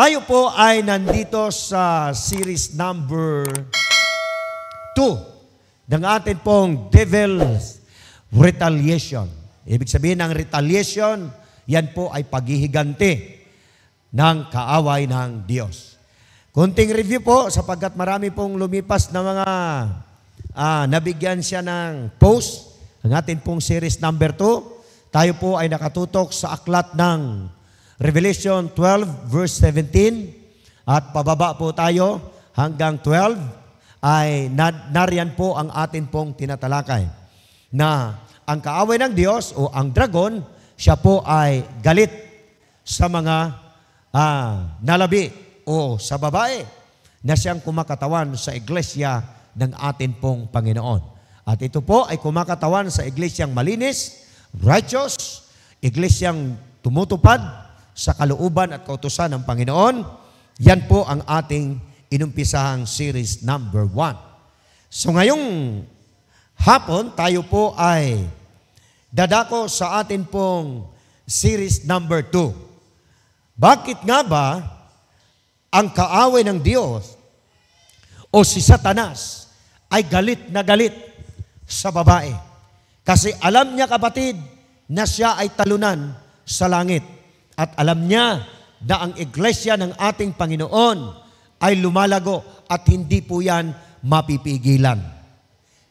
Tayo po ay nandito sa series number 2 ng atin pong Devil's Retaliation. Ibig sabihin ng retaliation, yan po ay paghihiganti ng kaaway ng Diyos. Kunting review po sapagkat marami pong lumipas na mga ah, nabigyan siya ng post ng atin pong series number 2. Tayo po ay nakatutok sa aklat ng Revelation 12 verse 17 at pababa po tayo hanggang 12 ay nariyan po ang atin pong tinatalakay na ang kaaway ng Diyos o ang dragon, siya po ay galit sa mga ah, nalabi o sa babae na siyang kumakatawan sa iglesia ng atin pong Panginoon. At ito po ay kumakatawan sa iglesyang malinis, righteous, iglesyang tumutupad, sa kalooban at kautusan ng Panginoon. Yan po ang ating inumpisahang series number one. So ngayong hapon, tayo po ay dadako sa atin pong series number two. Bakit nga ba ang kaaway ng Diyos o si Satanas ay galit na galit sa babae? Kasi alam niya kapatid na siya ay talunan sa langit at alam niya na ang iglesia ng ating Panginoon ay lumalago at hindi po yan mapipigilan.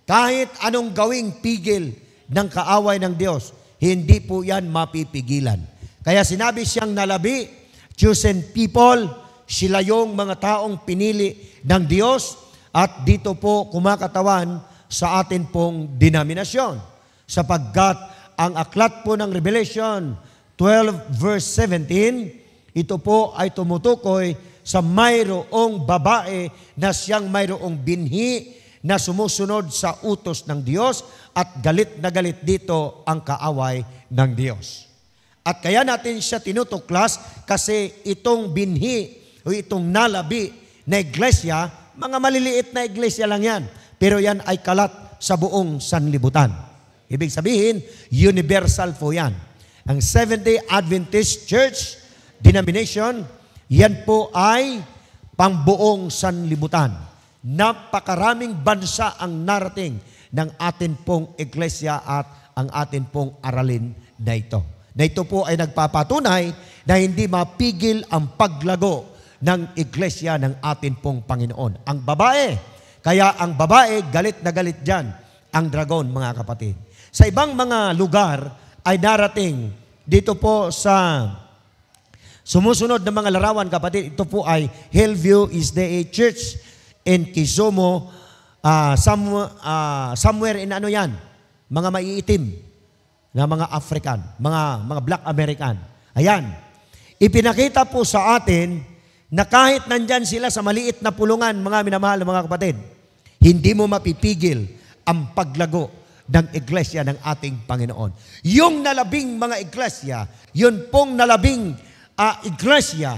Kahit anong gawing pigil ng kaaway ng Diyos, hindi po yan mapipigilan. Kaya sinabi siyang nalabi, chosen people, sila yung mga taong pinili ng Diyos at dito po kumakatawan sa atin pong denominasyon. Sapagkat ang aklat po ng Revelation 12 verse 17, ito po ay tumutukoy sa mayroong babae na siyang mayroong binhi na sumusunod sa utos ng Diyos at galit na galit dito ang kaaway ng Diyos. At kaya natin siya tinutuklas kasi itong binhi o itong nalabi na iglesia, mga maliliit na iglesia lang yan, pero yan ay kalat sa buong sanlibutan. Ibig sabihin, universal po yan. Ang Seventh-day Adventist Church denomination, yan po ay pangbuong sanlibutan. Napakaraming bansa ang narating ng atin pong iglesia at ang atin pong aralin na ito. Na ito po ay nagpapatunay na hindi mapigil ang paglago ng iglesia ng atin pong Panginoon. Ang babae, kaya ang babae galit na galit dyan, ang dragon mga kapatid. Sa ibang mga lugar, ay darating dito po sa sumusunod na mga larawan, kapatid. Ito po ay Hillview is the Church in Kizumo, uh, ah, some, uh, ah, somewhere in ano yan, mga maiitim na mga African, mga, mga Black American. Ayan. Ipinakita po sa atin na kahit nandyan sila sa maliit na pulungan, mga minamahal na mga kapatid, hindi mo mapipigil ang paglago ng iglesia ng ating Panginoon. Yung nalabing mga iglesia, yun pong nalabing uh, iglesia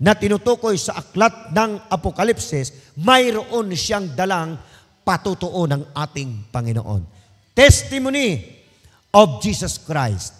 na tinutukoy sa aklat ng Apokalipsis, mayroon siyang dalang patutuo ng ating Panginoon. Testimony of Jesus Christ.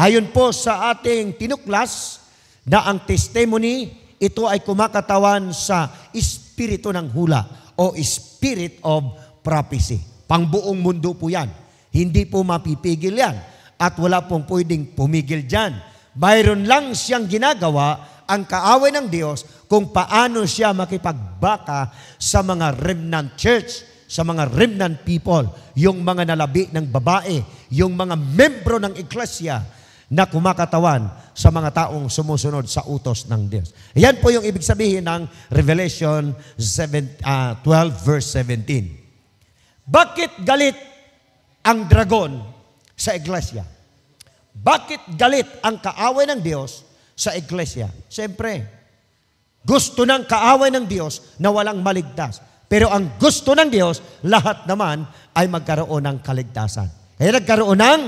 Ayon po sa ating tinuklas na ang testimony, ito ay kumakatawan sa espiritu ng hula o spirit of prophecy. Pangbuong mundo po yan. Hindi po mapipigil yan. At wala pong pwedeng pumigil dyan. Byron lang siyang ginagawa ang kaaway ng Diyos kung paano siya makipagbaka sa mga remnant church, sa mga remnant people, yung mga nalabi ng babae, yung mga membro ng iglesia, na kumakatawan sa mga taong sumusunod sa utos ng Diyos. Yan po yung ibig sabihin ng Revelation 7, uh, 12 verse 17. Bakit galit ang dragon sa iglesia? Bakit galit ang kaaway ng Diyos sa iglesia? Siyempre, gusto ng kaaway ng Diyos na walang maligtas. Pero ang gusto ng Diyos, lahat naman ay magkaroon ng kaligtasan. Kaya nagkaroon ng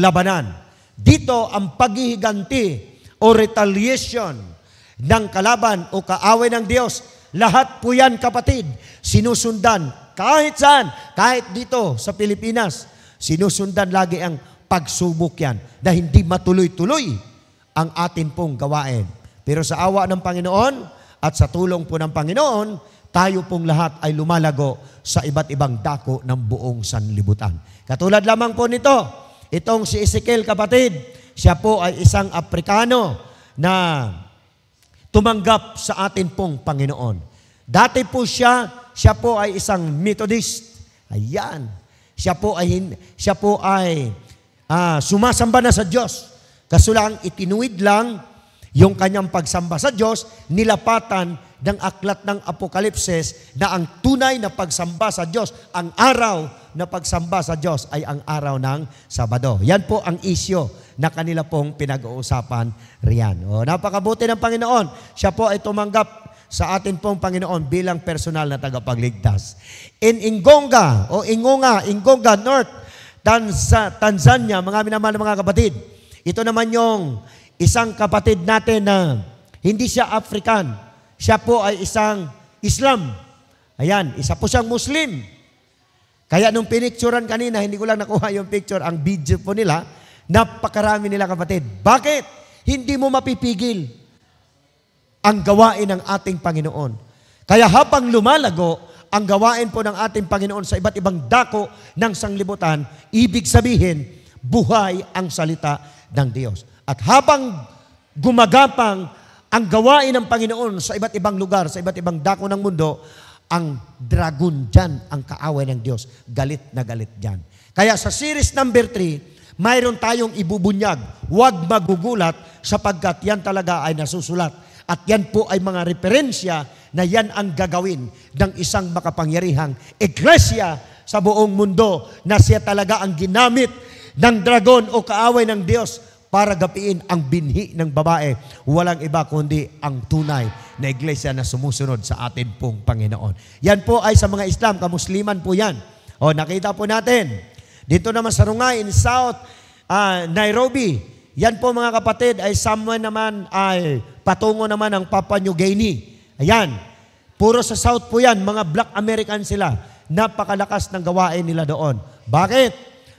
labanan. Dito ang paghihiganti o retaliation ng kalaban o kaaway ng Diyos. Lahat po yan, kapatid, sinusundan kahit saan, kahit dito sa Pilipinas, sinusundan lagi ang pagsubok yan na hindi matuloy-tuloy ang atin pong gawain. Pero sa awa ng Panginoon at sa tulong po ng Panginoon, tayo pong lahat ay lumalago sa iba't ibang dako ng buong sanlibutan. Katulad lamang po nito, itong si Ezekiel kapatid, siya po ay isang Aprikano na tumanggap sa atin pong Panginoon. Dati po siya siya po ay isang Methodist. Ayan. Siya po ay, siya po ay ah, sumasamba na sa Diyos. Kaso lang, itinuwid lang yung kanyang pagsamba sa Diyos, nilapatan ng aklat ng Apokalipsis na ang tunay na pagsamba sa Diyos, ang araw na pagsamba sa Diyos ay ang araw ng Sabado. Yan po ang isyo na kanila pong pinag-uusapan riyan. O, napakabuti ng Panginoon. Siya po ay tumanggap sa atin pong Panginoon bilang personal na tagapagligtas. In Ingonga o Ingonga, Ingonga North, Tanza, Tanzania, mga minamahal na mga kapatid, ito naman yung isang kapatid natin na hindi siya African. Siya po ay isang Islam. Ayan, isa po siyang Muslim. Kaya nung pinicturan kanina, hindi ko lang nakuha yung picture, ang video po nila, napakarami nila kapatid. Bakit? Hindi mo mapipigil ang gawain ng ating Panginoon. Kaya habang lumalago ang gawain po ng ating Panginoon sa iba't ibang dako ng sanglibutan, ibig sabihin, buhay ang salita ng Diyos. At habang gumagapang ang gawain ng Panginoon sa iba't ibang lugar, sa iba't ibang dako ng mundo, ang dragon dyan, ang kaaway ng Diyos. Galit na galit dyan. Kaya sa series number 3, mayroon tayong ibubunyag. Huwag magugulat sapagkat yan talaga ay nasusulat at yan po ay mga referensya na yan ang gagawin ng isang makapangyarihang iglesia sa buong mundo na siya talaga ang ginamit ng dragon o kaaway ng Diyos para gapiin ang binhi ng babae. Walang iba kundi ang tunay na iglesia na sumusunod sa atin pong Panginoon. Yan po ay sa mga Islam, kamusliman po yan. O nakita po natin, dito naman sa Rungay in South uh, Nairobi, yan po mga kapatid ay someone naman ay Patungo naman ang Papua New Guinea. Ayan. Puro sa South po yan. Mga Black American sila. Napakalakas ng gawain nila doon. Bakit?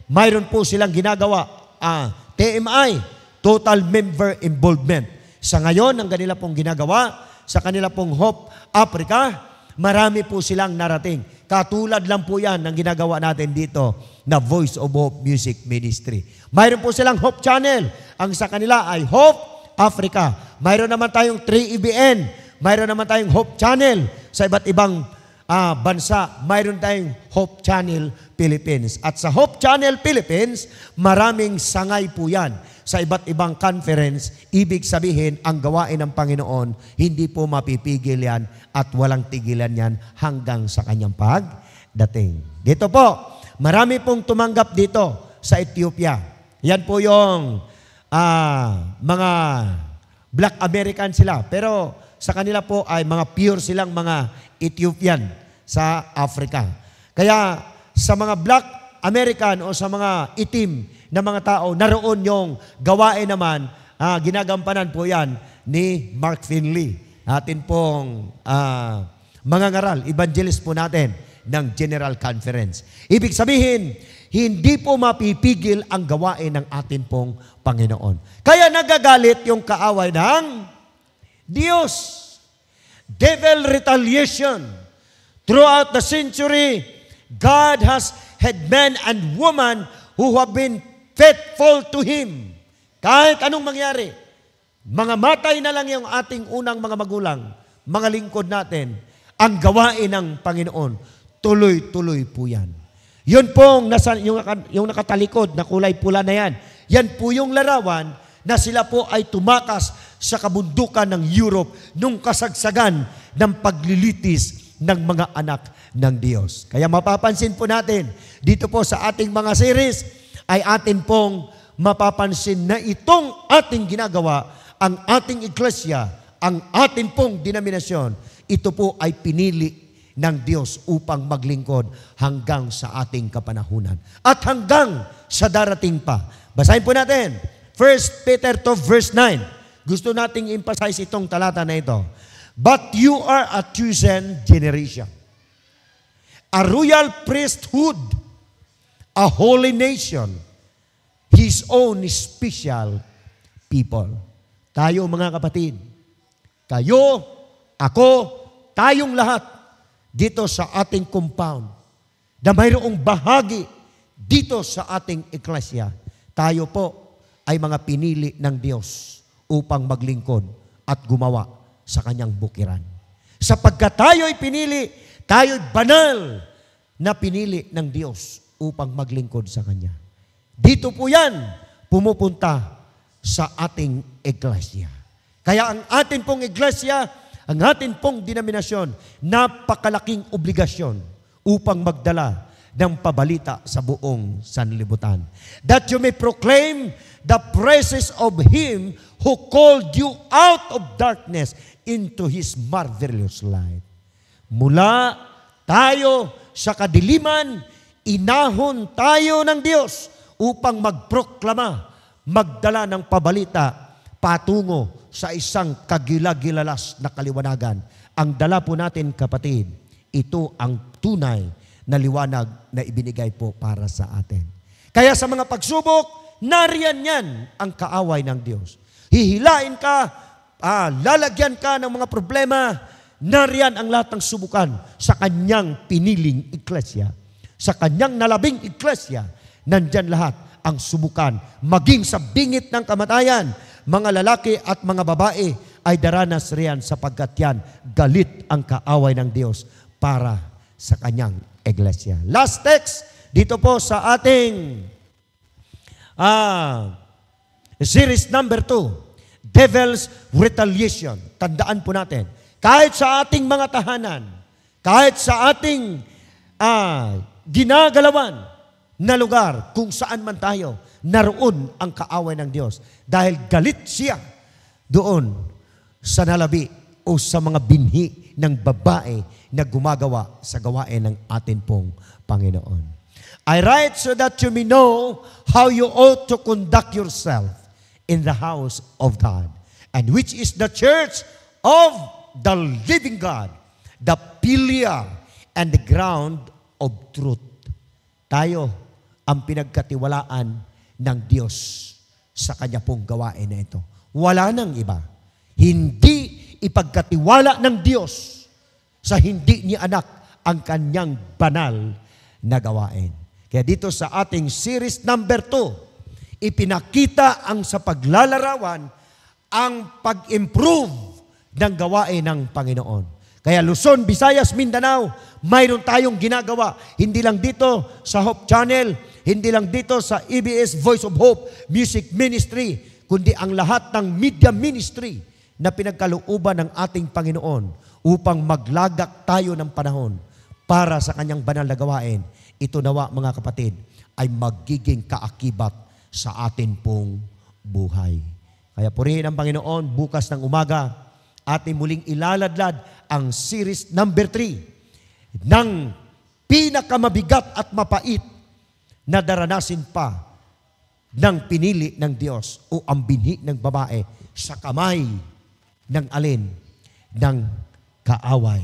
Mayroon po silang ginagawa. Ah, TMI, Total Member Involvement. Sa ngayon, ang kanila pong ginagawa, sa kanila pong Hope Africa, marami po silang narating. Katulad lang po yan ng ginagawa natin dito na Voice of Hope Music Ministry. Mayroon po silang Hope Channel. Ang sa kanila ay Hope Africa. Mayroon naman tayong 3EBN. E mayroon naman tayong Hope Channel sa iba't ibang uh, bansa. Mayroon tayong Hope Channel Philippines. At sa Hope Channel Philippines, maraming sangay po yan sa iba't ibang conference. Ibig sabihin, ang gawain ng Panginoon, hindi po mapipigil yan at walang tigilan yan hanggang sa kanyang pagdating. Dito po, marami pong tumanggap dito sa Ethiopia. Yan po yung ah, mga black American sila. Pero sa kanila po ay mga pure silang mga Ethiopian sa Africa. Kaya sa mga black American o sa mga itim na mga tao, naroon yung gawain naman, ah, ginagampanan po yan ni Mark Finley. Atin pong ah, mga ngaral, evangelist po natin ng General Conference. Ibig sabihin, hindi po mapipigil ang gawain ng atin pong Panginoon. Kaya nagagalit yung kaaway ng Diyos. Devil retaliation. Throughout the century, God has had men and women who have been faithful to Him. Kahit anong mangyari, mga matay na lang yung ating unang mga magulang, mga lingkod natin, ang gawain ng Panginoon, tuloy-tuloy po yan. Yun pong nasa, yung, yung nakatalikod na kulay pula na yan. Yan po yung larawan na sila po ay tumakas sa kabundukan ng Europe nung kasagsagan ng paglilitis ng mga anak ng Diyos. Kaya mapapansin po natin, dito po sa ating mga series, ay atin pong mapapansin na itong ating ginagawa, ang ating iglesia, ang atin pong denominasyon, ito po ay pinili ng Diyos upang maglingkod hanggang sa ating kapanahunan. At hanggang sa darating pa. Basahin po natin. 1 Peter 2 verse 9. Gusto nating emphasize itong talata na ito. But you are a chosen generation. A royal priesthood. A holy nation. His own special people. Tayo mga kapatid. Tayo, ako, tayong lahat dito sa ating compound na mayroong bahagi dito sa ating iglesia. Tayo po ay mga pinili ng Diyos upang maglingkod at gumawa sa kanyang bukiran. Sapagkat tayo ay pinili, tayo'y banal na pinili ng Diyos upang maglingkod sa kanya. Dito po yan pumupunta sa ating iglesia. Kaya ang ating pong iglesia ang atin pong dinaminasyon, napakalaking obligasyon upang magdala ng pabalita sa buong sanlibutan. That you may proclaim the praises of Him who called you out of darkness into His marvelous light. Mula tayo sa kadiliman, inahon tayo ng Diyos upang magproklama, magdala ng pabalita patungo sa isang kagilagilalas na kaliwanagan. Ang dala po natin, kapatid, ito ang tunay na liwanag na ibinigay po para sa atin. Kaya sa mga pagsubok, nariyan yan ang kaaway ng Diyos. Hihilain ka, ah, lalagyan ka ng mga problema, nariyan ang lahat ng subukan sa kanyang piniling iglesia. Sa kanyang nalabing iglesia, nandyan lahat ang subukan. Maging sa bingit ng kamatayan, mga lalaki at mga babae ay daranas riyan sapagkat yan galit ang kaaway ng Diyos para sa kanyang iglesia. Last text dito po sa ating ah, series number 2, Devil's Retaliation. Tandaan po natin, kahit sa ating mga tahanan, kahit sa ating ah, ginagalawan, na lugar kung saan man tayo, naroon ang kaaway ng Diyos. Dahil galit siya doon sa nalabi o sa mga binhi ng babae na gumagawa sa gawain ng atin pong Panginoon. I write so that you may know how you ought to conduct yourself in the house of God, and which is the church of the living God, the pillar and the ground of truth. Tayo, ang pinagkatiwalaan ng Diyos sa kanya pong gawain na ito. Wala nang iba. Hindi ipagkatiwala ng Diyos sa hindi ni anak ang kanyang banal na gawain. Kaya dito sa ating series number 2, ipinakita ang sa paglalarawan ang pag-improve ng gawain ng Panginoon. Kaya Luzon, Visayas, Mindanao, mayroon tayong ginagawa. Hindi lang dito sa Hope Channel, hindi lang dito sa EBS Voice of Hope Music Ministry, kundi ang lahat ng media ministry na pinagkalooban ng ating Panginoon upang maglagak tayo ng panahon para sa kanyang banal na gawain. Ito nawa mga kapatid ay magiging kaakibat sa atin pong buhay. Kaya purihin ang Panginoon bukas ng umaga ating muling ilaladlad ang series number 3 ng pinakamabigat at mapait na daranasin pa ng pinili ng Diyos o ang binhi ng babae sa kamay ng alin ng kaaway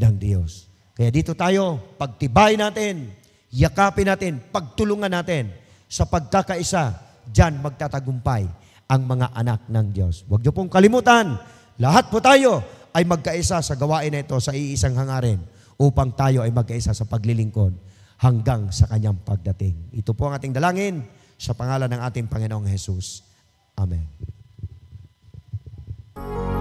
ng Diyos. Kaya dito tayo, pagtibay natin, yakapin natin, pagtulungan natin sa pagkakaisa, dyan magtatagumpay ang mga anak ng Diyos. Huwag niyo pong kalimutan, lahat po tayo ay magkaisa sa gawain na ito sa iisang hangarin upang tayo ay magkaisa sa paglilingkod hanggang sa kanyang pagdating. Ito po ang ating dalangin sa pangalan ng ating Panginoong Hesus. Amen.